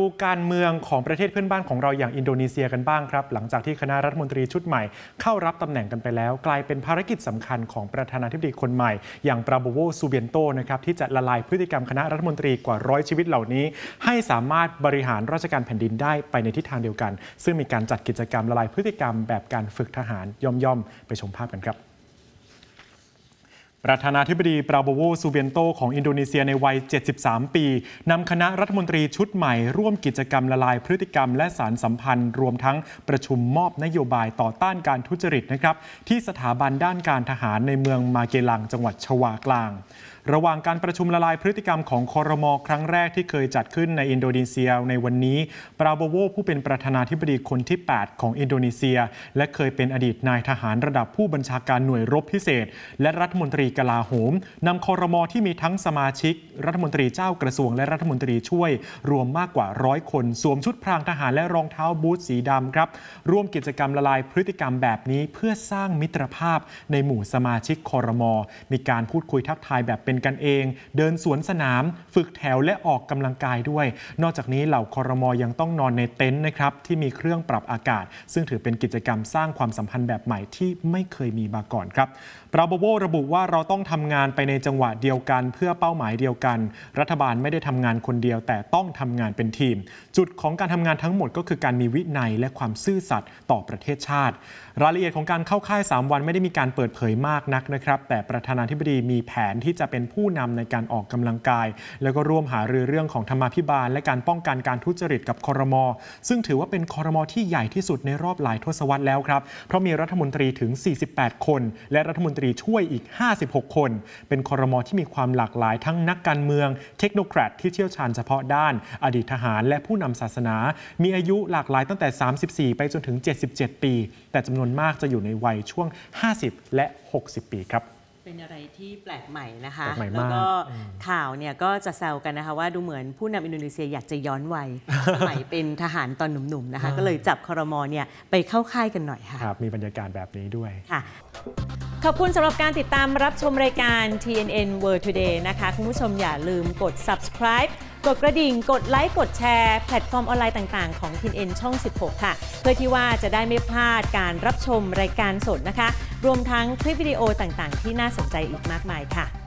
ดูการเมืองของประเทศเพื่อนบ้านของเราอย่างอินโดนีเซียกันบ้างครับ หลังจากที่คณะรัฐมนตรีชุดใหม่เข้ารับตำแหน่งกันไปแล้ว กลายเป็นภารกิจสำคัญของประธานาธิบดีคนใหม่ อย่างปราโบโวซูเบียนโตนะครับ ที่จะละลายพฤติกรรมคณะรัฐมนตรีกว่าร้อยชีวิตเหล่านี้ ให้สามารถบริหารราชการแผ่นดินได้ไปในทิศทางเดียวกัน ซึ่งมีการจัดกิจกรรมละลายพฤติกรรม แบบการฝึกทหารย่อมๆไปชมภาพกันครับประธานาธิบดี ปราโบโวซูเบียนโตของอินโดนีเซียในวัย 73 ปี นำคณะรัฐมนตรีชุดใหม่ ร่วมกิจกรรมละลายพฤติกรรมและสารสัมพันธ์รวมทั้งประชุมมอบนโยบายต่อต้านการทุจริตนะครับ ที่สถาบันด้านการทหารในเมืองมาเกลังจังหวัดชวากลางระหว่างการประชุมละลายพฤติกรรมของคอรมอครั้งแรกที่เคยจัดขึ้นในอินโดนีเซีย ในวันนี้ปราโบโวผู้เป็นประธานาธิบดีคนที่ 8 ของอินโดนีเซีย และเคยเป็นอดีตนายทหารระดับผู้บัญชาการหน่วยรบพิเศษ และรัฐมนตรีกลาโหมนำคอรมอที่มีทั้งสมาชิก รัฐมนตรีเจ้ากระทรวงและรัฐมนตรีช่วย รวมมากกว่าร้อยคนสวมชุดพรางทหารและรองเท้าบูทสีดำครับร่วมกิจกรรมละลายพฤติกรรมแบบนี้เพื่อสร้างมิตรภาพในหมู่สมาชิกคอรมอมีการพูดคุยทักทายแบบเป็นเป็นกันเอง เดินสวนสนาม ฝึกแถวและออกกำลังกายด้วย นอกจากนี้ เหล่าคอรมอยังต้องนอนในเต็นท์นะครับที่มีเครื่องปรับอากาศ ซึ่งถือเป็นกิจกรรมสร้างความสัมพันธ์แบบใหม่ที่ไม่เคยมีมาก่อนครับ ปราโบโวระบุว่าเราต้องทำงานไปในจังหวะเดียวกัน เพื่อเป้าหมายเดียวกัน รัฐบาลไม่ได้ทำงานคนเดียวแต่ต้องทำงานเป็นทีม จุดของการทำงานทั้งหมดก็คือการมีวินัยและความซื่อสัตย์ต่อประเทศชาติ รายละเอียดของการเข้าค่าย3วันไม่ได้มีการเปิดเผยมากนักนะครับแต่ประธานาธิบดีมีแผนที่จะเป็นเป็นผู้นำในการออกกำลังกาย แล้วก็ร่วมหารือเรื่องของธรรมาภิบาลและการป้องกันการทุจริตกับคอรมอซึ่งถือว่าเป็นคอรมอที่ใหญ่ที่สุดในรอบหลายทศวรรษแล้วครับ เพราะมีรัฐมนตรีถึง 48 คน และรัฐมนตรีช่วยอีก 56 คน เป็นคอรมอที่มีความหลากหลายทั้งนักการเมือง เทคโนแครดที่เชี่ยวชาญเฉพาะด้าน อดีตทหารและผู้นำศาสนา มีอายุหลากหลายตั้งแต่ 34 ไปจนถึง 77 ปี แต่จำนวนมากจะอยู่ในวัยช่วง 50 และ 60 ปีครับเป็นอะไรที่แปลกใหม่นะคะแลแล้วก็ข่าวเนี่ยก็จะแซวกันนะคะว่าดูเหมือนผู้นำอินโดนีเซียอยากจะย้อนวัยสมัยเป็นทหารตอนหนุ่มๆนะคะก็เลยจับคอรมอเนี่ยไปเข้าค่ายกันหน่อยค่ะครับมีบรรยากาศแบบนี้ด้วยค่ะขอบคุณสำหรับการติดตามรับชมรายการ TNN World Today นะคะคุณผู้ชมอย่าลืมกด subscribe กดกระดิ่ง กดไลค์กดแชร์แพลตฟอร์มออนไลน์ต่างๆของทีนเอ็นช่อง 16 ค่ะ เพื่อที่ว่าจะได้ไม่พลาดการรับชมรายการสดนะคะ รวมทั้งคลิปวิดีโอต่างๆ ที่น่าสนใจอีกมากมายค่ะ